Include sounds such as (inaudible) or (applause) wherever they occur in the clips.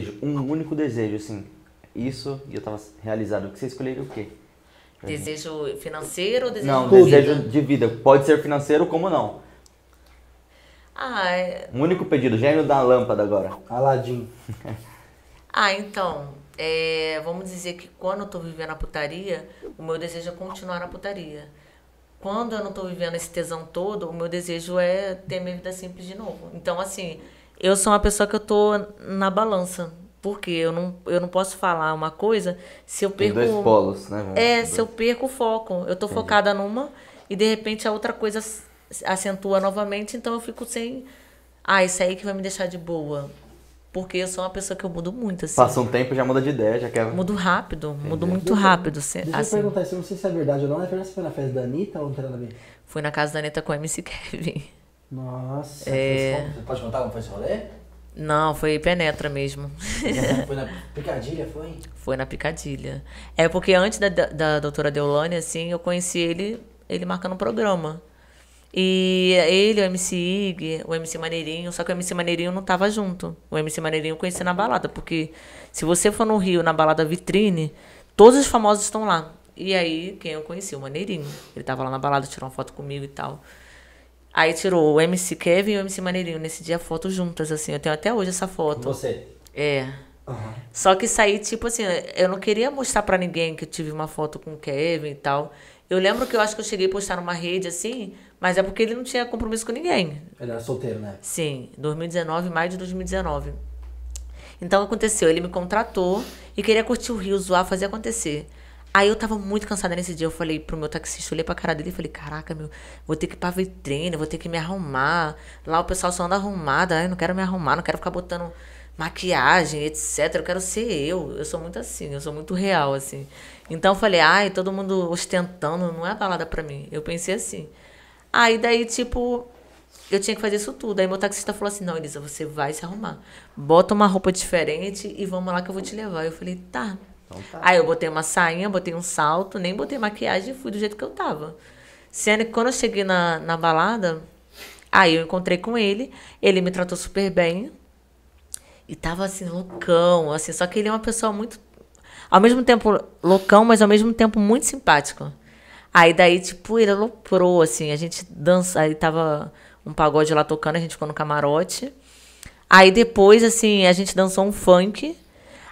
desejo, um único desejo, assim, isso e eu tava realizado. O que você escolheria o quê? Desejo financeiro ou desejo Não, de desejo de vida. Pode ser financeiro como não. Ah, é... Um único pedido, gênio da lâmpada agora. Aladim. (laughs) ah, então, é, vamos dizer que quando eu tô vivendo a putaria, o meu desejo é continuar na putaria. Quando eu não tô vivendo esse tesão todo, o meu desejo é ter minha vida simples de novo. Então, assim, eu sou uma pessoa que eu tô na balança. Porque eu não, eu não posso falar uma coisa se eu perco. Tem dois polos, né? É, dois. se eu perco o foco. Eu tô Entendi. focada numa e de repente a outra coisa acentua novamente, então eu fico sem. Ah, isso aí que vai me deixar de boa. Porque eu sou uma pessoa que eu mudo muito, assim. Passa um tempo já muda de ideia, já quer. Mudo rápido, Entendi. mudo muito deixa, rápido. Deixa eu assim. perguntar, se não sei se é verdade ou não, a Fernanda foi na festa da Anitta ou não foi nada Fui na casa da Anitta com o MC Kevin. Nossa. É... Você pode contar como foi esse rolê? Não, foi penetra mesmo. (laughs) foi na picadilha, foi? Foi na picadilha. É porque antes da, da, doutora Deolane, assim, eu conheci ele, ele marcando um programa. E ele, o MC Ig, o MC Maneirinho, só que o MC Maneirinho não tava junto. O MC Maneirinho eu conheci na balada, porque se você for no Rio, na balada vitrine, todos os famosos estão lá. E aí, quem eu conheci? O Maneirinho. Ele tava lá na balada, tirou uma foto comigo e tal. Aí tirou o MC Kevin e o MC Maneirinho nesse dia foto juntas, assim. Eu tenho até hoje essa foto. Você? É. Uhum. Só que saí, tipo assim, eu não queria mostrar para ninguém que eu tive uma foto com o Kevin e tal. Eu lembro que eu acho que eu cheguei a postar numa rede assim, mas é porque ele não tinha compromisso com ninguém. Ele era solteiro, né? Sim, 2019, maio de 2019. Então aconteceu, ele me contratou e queria curtir o Rio, zoar, fazer acontecer. Aí eu tava muito cansada nesse dia. Eu falei pro meu taxista, olhei pra cara dele e falei: Caraca, meu, vou ter que ir pra treino, vou ter que me arrumar. Lá o pessoal só anda arrumada. Eu não quero me arrumar, não quero ficar botando maquiagem, etc. Eu quero ser eu. Eu sou muito assim, eu sou muito real, assim. Então eu falei: Ai, todo mundo ostentando, não é balada pra mim. Eu pensei assim. Aí daí, tipo, eu tinha que fazer isso tudo. Aí meu taxista falou assim: Não, Elisa, você vai se arrumar. Bota uma roupa diferente e vamos lá que eu vou te levar. Eu falei: Tá. Então tá. Aí eu botei uma sainha, botei um salto, nem botei maquiagem e fui do jeito que eu tava. Sendo que quando eu cheguei na, na balada, aí eu encontrei com ele, ele me tratou super bem. E tava assim, loucão, assim, só que ele é uma pessoa muito. Ao mesmo tempo loucão, mas ao mesmo tempo muito simpático. Aí daí, tipo, ele aloprou, assim, a gente dança, aí tava um pagode lá tocando, a gente ficou no camarote. Aí depois, assim, a gente dançou um funk.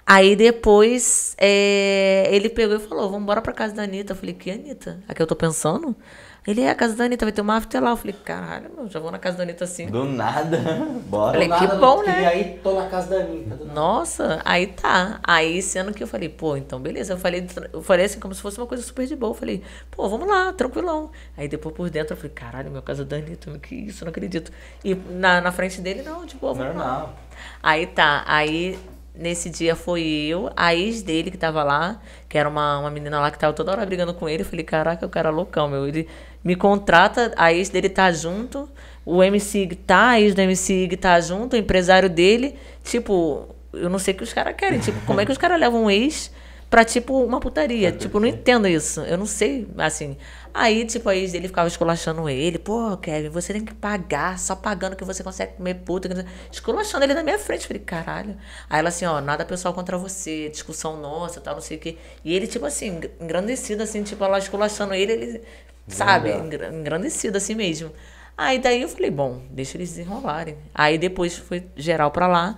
Aí depois é, ele pegou e falou: Vamos embora pra casa da Anitta. Eu falei: Que Anitta? A que eu tô pensando? Ele é a casa da Anitta, vai ter uma after lá. Eu falei: Caralho, meu, já vou na casa da Anitta assim. Do nada, (laughs) bora. Falei: nada, Que bom, né? E aí tô na casa da Anitta. Nossa, aí tá. Aí sendo que eu falei: Pô, então beleza. Eu falei, eu falei assim, como se fosse uma coisa super de boa. Eu falei: Pô, vamos lá, tranquilão. Aí depois por dentro eu falei: Caralho, meu, casa da Anitta, que isso, não acredito. E na, na frente dele, não, de tipo, boa, Normal. lá. Aí tá, aí Nesse dia foi eu, a ex dele que tava lá, que era uma, uma menina lá que tava toda hora brigando com ele. Eu falei, caraca, o cara é loucão, meu. Ele me contrata, a ex dele tá junto, o MC tá, a ex do MC tá junto, o empresário dele. Tipo, eu não sei o que os caras querem. Tipo, como é que os caras levam um ex pra, tipo, uma putaria. É, tipo, não é. entendo isso. Eu não sei, assim. Aí, tipo, aí ele ficava esculachando ele. Pô, Kevin, você tem que pagar, só pagando que você consegue comer puta. Esculachando ele na minha frente. Falei, caralho. Aí ela assim, ó, nada pessoal contra você, discussão nossa, tal, não sei o quê. E ele, tipo assim, engrandecido, assim, tipo, ela esculachando ele, ele, sabe, engrandecido assim mesmo. Aí daí eu falei, bom, deixa eles desenrolarem. Aí depois foi geral pra lá.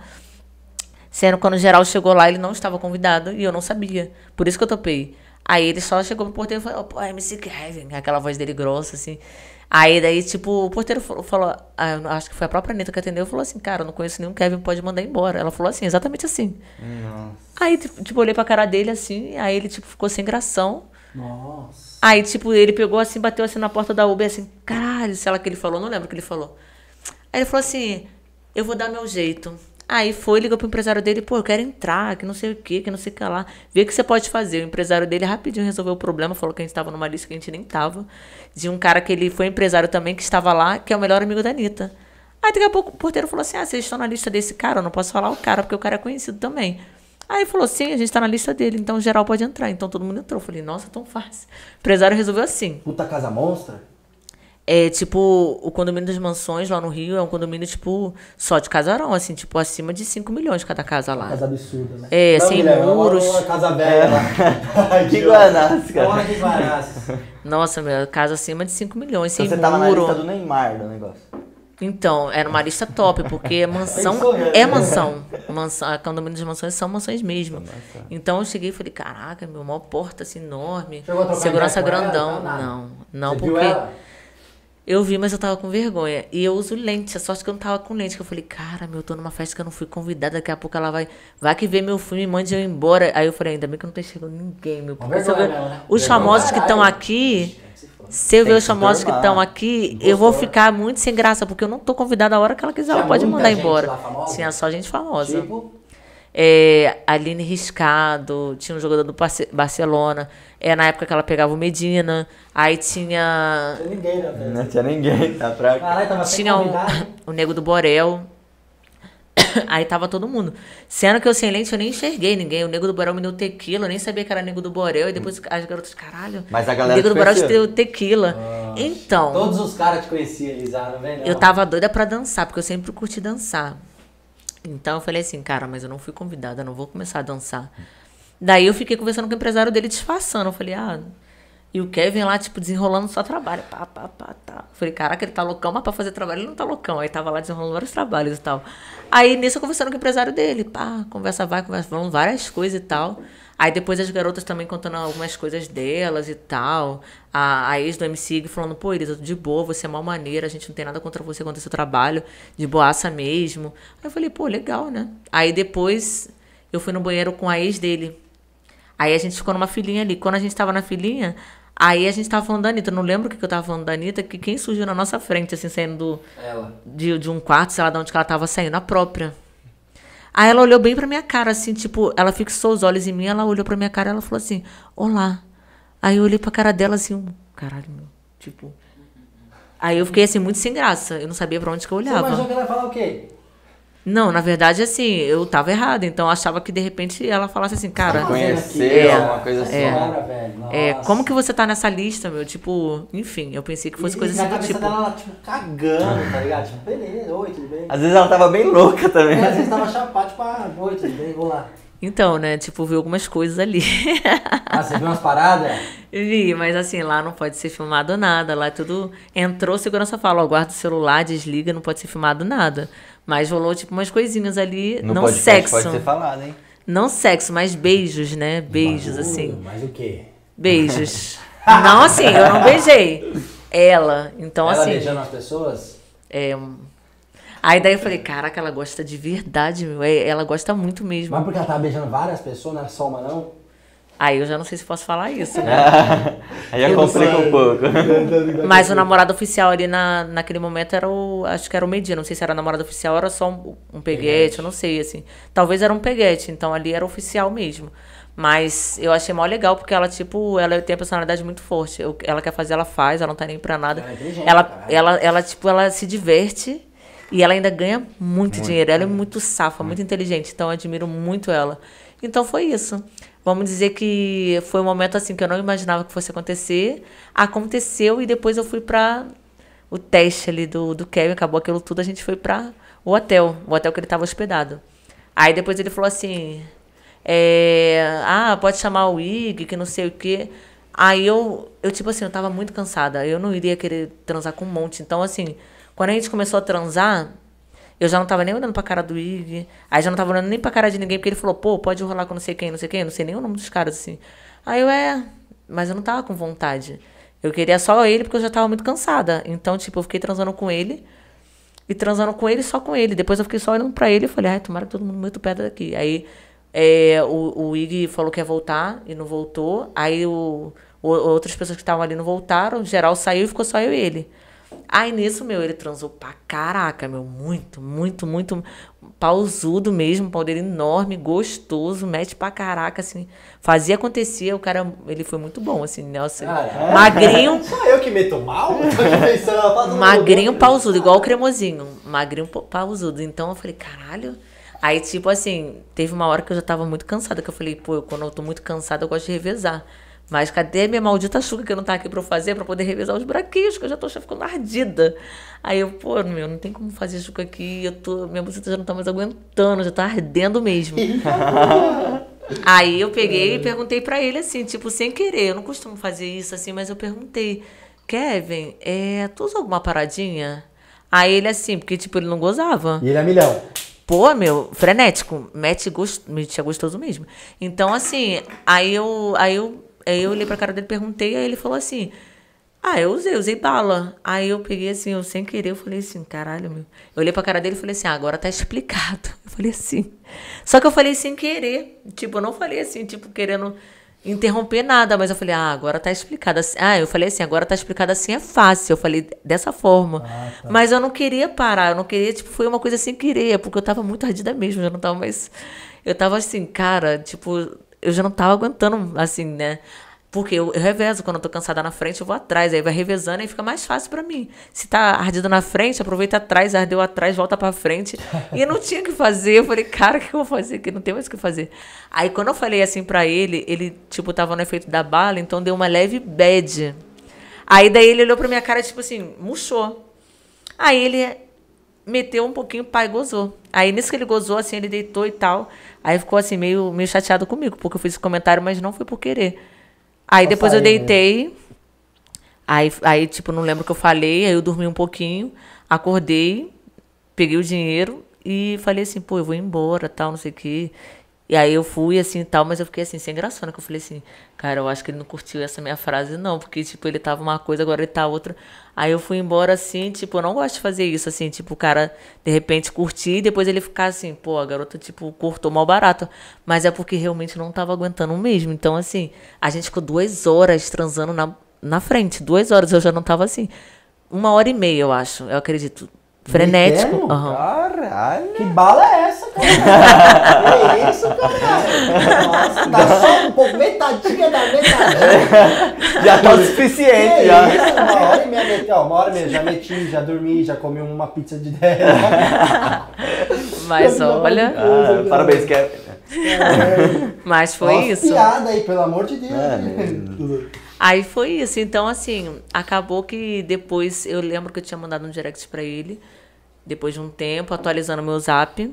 Sendo quando o geral chegou lá, ele não estava convidado e eu não sabia. Por isso que eu topei. Aí ele só chegou pro porteiro e falou, oh, pô, é MC Kevin, aquela voz dele grossa, assim. Aí daí, tipo, o porteiro falou, falou ah, acho que foi a própria Anitta que atendeu, falou assim, cara, eu não conheço nenhum Kevin, pode mandar embora. Ela falou assim, exatamente assim. Nossa. Aí, tipo, olhei pra cara dele assim, aí ele, tipo, ficou sem gração. Nossa. Aí, tipo, ele pegou assim, bateu assim na porta da Uber, assim, caralho, sei lá o que ele falou, não lembro o que ele falou. Aí ele falou assim, eu vou dar meu jeito. Aí foi, ligou pro empresário dele, pô, eu quero entrar, que não sei o que, que não sei o que lá. Vê o que você pode fazer. O empresário dele rapidinho resolveu o problema, falou que a gente tava numa lista que a gente nem tava. De um cara que ele foi empresário também, que estava lá, que é o melhor amigo da Anitta. Aí daqui a pouco o porteiro falou assim: Ah, vocês estão na lista desse cara, eu não posso falar o cara, porque o cara é conhecido também. Aí falou, sim, a gente tá na lista dele, então geral pode entrar. Então todo mundo entrou. Eu falei, nossa, tão fácil. O empresário resolveu assim. Puta casa monstra? É tipo, o condomínio das mansões lá no Rio é um condomínio, tipo, só de casarão, assim, tipo, acima de 5 milhões cada casa lá. Casa absurda, né? É, Não, sem Guilherme, muros. É. (laughs) (laughs) Eu casa bela. que Guanás, cara. Que Nossa, meu, casa acima de 5 milhões, então sem muros. você tá muro. Você tava na lista do Neymar do negócio. Então, era é uma lista top, porque mansão é mansão. (laughs) É mansão condomínio das mansões são mansões mesmo. Então eu cheguei e falei, caraca, meu, uma porta assim enorme. Segurança grandão. Ela, não, não, porque. Eu vi, mas eu tava com vergonha. E eu uso lente, a sorte que eu não tava com lente. Que eu falei, cara, meu, eu tô numa festa que eu não fui convidada. Daqui a pouco ela vai. Vai que vê meu filme e mande eu embora. Aí eu falei, ainda bem que não tem chegado ninguém, meu. Porque se eu ver né, os né? famosos que estão aqui. Se eu ver os famosos que estão aqui, eu vou ficar muito sem graça, porque eu não tô convidada a hora que ela quiser. Ela pode mandar embora. Tinha é só gente famosa. Tipo, é, Aline Riscado, tinha um jogador do Barcelona. É, na época que ela pegava o Medina, aí tinha. Não tinha ninguém, né? Não tinha ninguém na praia. tinha o, o Nego do Borel. (coughs) Aí tava todo mundo. Sendo que eu sem lente eu nem enxerguei ninguém. O Nego do Borel me deu tequila, eu nem sabia que era Nego do Borel. E depois hum. as garotas, caralho. Mas a galera. O Nego do Borel te deu tequila. Ah, então. Todos os caras te conheciam, Lizardo, ah, velho. Eu tava doida pra dançar, porque eu sempre curti dançar. Então eu falei assim, cara, mas eu não fui convidada, não vou começar a dançar. Daí eu fiquei conversando com o empresário dele, disfarçando. Eu falei, ah. E o Kevin lá, tipo, desenrolando só trabalho. Pá, pá, pá, tá. Falei, caraca, ele tá loucão, mas pra fazer trabalho ele não tá loucão. Aí tava lá desenrolando vários trabalhos e tal. Aí nisso eu conversando com o empresário dele, pá, conversa vai, conversa, falando várias coisas e tal. Aí depois as garotas também contando algumas coisas delas e tal. A, a ex do MC falando, pô, tudo de boa, você é mal maneira, a gente não tem nada contra você, contra o é seu trabalho, de boaça mesmo. Aí eu falei, pô, legal, né? Aí depois eu fui no banheiro com a ex dele. Aí a gente ficou numa filinha ali. Quando a gente tava na filinha, aí a gente tava falando da Anitta. Eu não lembro o que, que eu tava falando da Anitta, que quem surgiu na nossa frente, assim, saindo do, de, de um quarto, sei lá de onde que ela tava saindo, a própria. Aí ela olhou bem pra minha cara, assim, tipo, ela fixou os olhos em mim, ela olhou pra minha cara, ela falou assim, olá. Aí eu olhei pra cara dela, assim, caralho, meu. tipo... Aí eu fiquei, assim, muito sem graça, eu não sabia pra onde que eu olhava. Você imaginou que ela ia falar o quê? Não, na né? verdade, assim, eu tava errada. Então, eu achava que, de repente, ela falasse assim, tá cara... Conhecer, é, alguma coisa é, assim. É, Cara, velho, é, como que você tá nessa lista, meu? Tipo, enfim, eu pensei que fosse e, coisa e assim do tipo... Dela, ela, tipo, cagando, tá ligado? Tipo, beleza, oi, tudo bem? Às vezes ela tava bem louca também. É, às vezes tava chapada, tipo, ah, oi, tudo bem, vou lá. Então, né? Tipo, vi algumas coisas ali. (laughs) ah, você viu umas paradas? Vi, mas assim, lá não pode ser filmado nada. Lá é tudo. Entrou, segurança fala, ó, guarda o celular, desliga, não pode ser filmado nada. Mas rolou, tipo, umas coisinhas ali. No não podcast, sexo. Pode ser falado, hein? Não sexo, mas beijos, né? Beijos, mas, uh, assim. Mas o quê? Beijos. (laughs) não, assim, eu não beijei. Ela. Então, Ela assim. Ela beijando as pessoas? É, Aí daí eu falei, caraca, ela gosta de verdade, meu. É, ela gosta muito mesmo. Mas porque ela tava beijando várias pessoas, não era só uma, não? Aí eu já não sei se posso falar isso, né? (laughs) Aí eu complica um pouco. (laughs) Mas o namorado oficial ali na, naquele momento era o. Acho que era o Medina. Não sei se era namorado oficial era só um, um peguete, eu não sei, assim. Talvez era um peguete, então ali era oficial mesmo. Mas eu achei mó legal porque ela, tipo, ela tem a personalidade muito forte. ela quer fazer, ela faz, ela não tá nem pra nada. Ela, é ela, ela, ela, tipo, ela se diverte e ela ainda ganha muito, muito dinheiro. Ela é muito safa, muito, muito inteligente. Então, eu admiro muito ela. Então, foi isso. Vamos dizer que foi um momento assim que eu não imaginava que fosse acontecer. Aconteceu e depois eu fui para o teste ali do, do Kevin. Acabou aquilo tudo, a gente foi para o hotel, o hotel que ele estava hospedado. Aí depois ele falou assim: é, Ah, pode chamar o Ig, que não sei o quê. Aí eu, eu, tipo assim, eu tava muito cansada. Eu não iria querer transar com um monte. Então, assim, quando a gente começou a transar, eu já não tava nem olhando pra cara do Ig. Aí já não tava olhando nem pra cara de ninguém, porque ele falou, pô, pode rolar com não sei quem, não sei quem, não sei nem o nome dos caras assim. Aí eu é, mas eu não tava com vontade. Eu queria só ele porque eu já tava muito cansada. Então, tipo, eu fiquei transando com ele. E transando com ele só com ele. Depois eu fiquei só olhando pra ele e falei, ai, tomara que todo mundo muito perto daqui. Aí é, o, o Ig falou que ia voltar e não voltou. Aí o, o outras pessoas que estavam ali não voltaram. Geral saiu e ficou só eu e ele. Aí nisso, meu, ele transou pra caraca, meu. Muito, muito, muito pausudo mesmo, pau dele enorme, gostoso, mete pra caraca, assim. Fazia acontecer, o cara, ele foi muito bom, assim, Nelson. Né? Ah, é? Magrinho. Só (laughs) eu que meto mal? (laughs) Tá magrinho pausudo, igual o cremosinho. Magrinho pausudo. Então eu falei, caralho. Aí, tipo assim, teve uma hora que eu já tava muito cansada, que eu falei, pô, quando eu tô muito cansada, eu gosto de revezar. Mas cadê minha maldita chuva que eu não tá aqui para fazer, para poder revisar os buraquinhos, que eu já tô já ficando ardida. Aí eu, pô, meu, não tem como fazer chuva aqui, eu tô, minha buceta já não tá mais aguentando, já tá ardendo mesmo. (laughs) Aí eu peguei e perguntei para ele assim, tipo, sem querer, eu não costumo fazer isso assim, mas eu perguntei, Kevin, é, tu usa alguma paradinha? Aí ele assim, porque tipo, ele não gozava. E ele é milhão. Pô, meu, frenético, mete gost metia é gostoso mesmo. Então, assim, aí eu, aí eu Aí eu olhei pra cara dele, perguntei, aí ele falou assim: Ah, eu usei, usei bala. Aí eu peguei assim, eu sem querer, eu falei assim: Caralho, meu. Eu olhei pra cara dele e falei assim: ah, Agora tá explicado. (laughs) Eu falei assim. Só que eu falei sem querer. Tipo, eu não falei assim, tipo, querendo interromper nada, mas eu falei, ah, agora tá explicado. Assim, ah, eu falei assim, agora tá explicado assim é fácil. Eu falei dessa forma. Ah, tá. Mas eu não queria parar, eu não queria, tipo, foi uma coisa sem querer, é porque eu tava muito ardida mesmo, eu não tava mais. Eu tava assim, cara, tipo, eu já não tava aguentando, assim, né? Porque eu, eu, revezo, quando eu tô cansada na frente, eu vou atrás. Aí vai revezando e fica mais fácil para mim. Se tá ardido na frente, aproveita atrás, ardeu atrás, volta para frente. E eu não tinha o que fazer. Eu falei, cara, o que eu vou fazer aqui? Não tem mais o que fazer. Aí quando eu falei assim para ele, ele, tipo, tava no efeito da bala, então deu uma leve bad. Aí daí ele olhou pra minha cara, tipo assim, murchou. Aí ele meteu um pouquinho, o pai gozou. Aí nisso que ele gozou, assim, ele deitou e tal. Aí ficou assim, meio, meio chateado comigo, porque eu fiz esse comentário, mas não foi por querer. Aí Nossa, depois eu né? deitei. Aí, aí, tipo, não lembro o que eu falei. Aí eu dormi um pouquinho, acordei, peguei o dinheiro e falei assim, pô, eu vou embora, tal, não sei o quê. E aí eu fui assim e tal, mas eu fiquei assim, sem graçona, né? que eu falei assim, cara, eu acho que ele não curtiu essa minha frase, não, porque, tipo, ele tava uma coisa, agora ele tá outra. Aí eu fui embora assim, tipo, eu não gosto de fazer isso, assim, tipo, o cara, de repente, curtir e depois ele ficar assim, pô, a garota, tipo, cortou mal barato. Mas é porque realmente não tava aguentando mesmo. Então, assim, a gente ficou duas horas transando na, na frente, duas horas, eu já não tava assim. Uma hora e meia, eu acho, eu acredito. Frenético. Uhum. Caralho. Que bala é que é isso, cara? Nossa, dá só um pouco, metadinha da metade. Já tá o suficiente, que já. Isso? Uma hora e meia, meti, ó, uma hora e meia, já meti, já dormi, já comi uma pizza de 10. (laughs) Mas olha. Ah, parabéns, Kevin. É. Mas foi Nossa, isso. Piada aí, pelo amor de Deus. É, aí foi isso. Então, assim, acabou que depois eu lembro que eu tinha mandado um direct para ele, depois de um tempo, atualizando meu zap.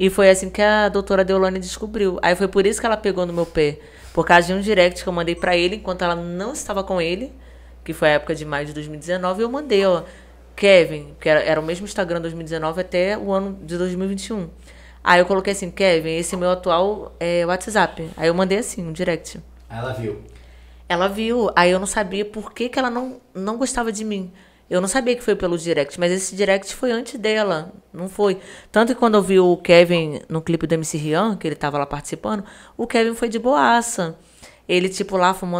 E foi assim que a doutora Deolane descobriu. Aí foi por isso que ela pegou no meu pé. Por causa de um direct que eu mandei para ele, enquanto ela não estava com ele, que foi a época de maio de 2019, eu mandei, ó, Kevin, que era, era o mesmo Instagram 2019 até o ano de 2021. Aí eu coloquei assim, Kevin, esse meu atual é, WhatsApp. Aí eu mandei assim, um direct. Aí ela viu. Ela viu. Aí eu não sabia por que, que ela não, não gostava de mim. Eu não sabia que foi pelo direct, mas esse direct foi antes dela, não foi? Tanto que quando eu vi o Kevin no clipe do MC Rian, que ele tava lá participando, o Kevin foi de boaça. Ele, tipo, lá fumando